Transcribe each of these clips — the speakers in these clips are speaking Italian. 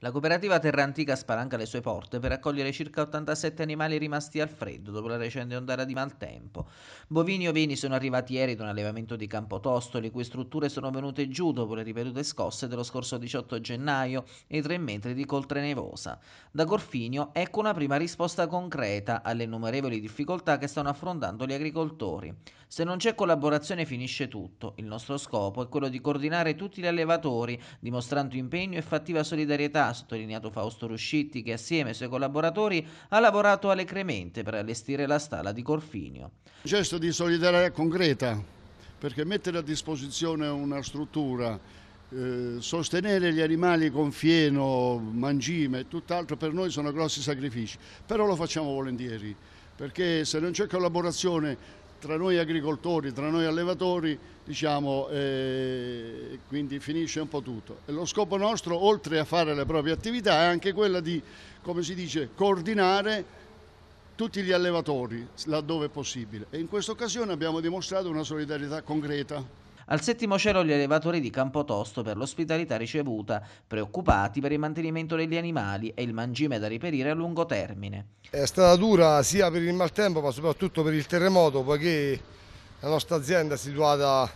La cooperativa Terrantica spalanca le sue porte per accogliere circa 87 animali rimasti al freddo dopo la recente ondata di maltempo. Bovini e ovini sono arrivati ieri da un allevamento di Campotosto, le cui strutture sono venute giù dopo le ripetute scosse dello scorso 18 gennaio e i 3 metri di coltre nevosa. Da Corfinio ecco una prima risposta concreta alle innumerevoli difficoltà che stanno affrontando gli agricoltori. Se non c'è collaborazione finisce tutto. Il nostro scopo è quello di coordinare tutti gli allevatori, dimostrando impegno e fattiva solidarietà ha sottolineato Fausto Ruscitti che assieme ai suoi collaboratori ha lavorato allecremente per allestire la stalla di Corfinio. Un gesto di solidarietà concreta perché mettere a disposizione una struttura eh, sostenere gli animali con fieno, mangime e tutt'altro per noi sono grossi sacrifici, però lo facciamo volentieri perché se non c'è collaborazione tra noi agricoltori, tra noi allevatori, diciamo, eh, quindi finisce un po' tutto. E lo scopo nostro, oltre a fare le proprie attività, è anche quella di, come si dice, coordinare tutti gli allevatori laddove è possibile e in questa occasione abbiamo dimostrato una solidarietà concreta. Al settimo cielo gli allevatori di Campotosto per l'ospitalità ricevuta, preoccupati per il mantenimento degli animali e il mangime da riperire a lungo termine. È stata dura sia per il maltempo ma soprattutto per il terremoto poiché la nostra azienda è situata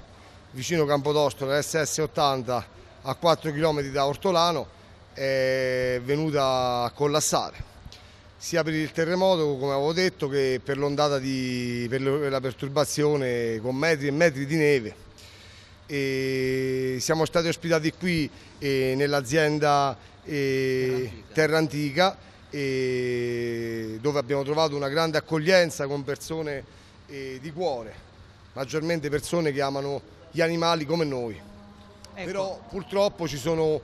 vicino Campotosto, la SS80 a 4 km da Ortolano è venuta a collassare sia per il terremoto come avevo detto che per l'ondata di per la perturbazione con metri e metri di neve e siamo stati ospitati qui eh, nell'azienda eh, Terra Antica, eh, dove abbiamo trovato una grande accoglienza con persone di cuore, maggiormente persone che amano gli animali come noi. Ecco. Però purtroppo ci sono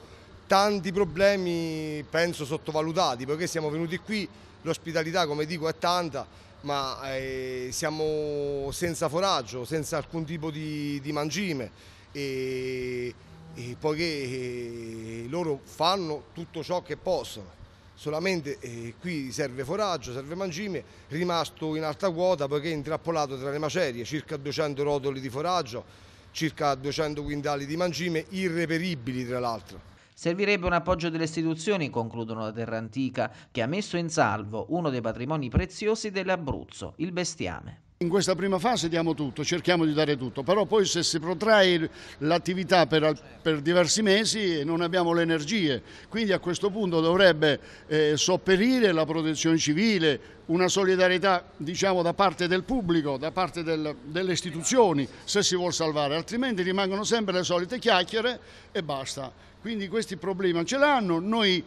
tanti problemi, penso, sottovalutati, perché siamo venuti qui, l'ospitalità come dico è tanta, ma eh, siamo senza foraggio, senza alcun tipo di, di mangime e, e poiché eh, loro fanno tutto ciò che possono. Solamente eh, qui serve foraggio, serve mangime, rimasto in alta quota poiché intrappolato tra le macerie, circa 200 rotoli di foraggio, circa 200 quintali di mangime, irreperibili tra l'altro. Servirebbe un appoggio delle istituzioni, concludono la terra antica, che ha messo in salvo uno dei patrimoni preziosi dell'Abruzzo, il bestiame. In questa prima fase diamo tutto, cerchiamo di dare tutto, però poi se si protrae l'attività per, per diversi mesi eh, non abbiamo le energie, quindi a questo punto dovrebbe eh, sopperire la protezione civile, una solidarietà diciamo, da parte del pubblico, da parte del, delle istituzioni se si vuole salvare, altrimenti rimangono sempre le solite chiacchiere e basta. Quindi questi problemi ce l'hanno, noi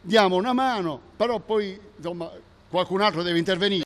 diamo una mano, però poi insomma, qualcun altro deve intervenire.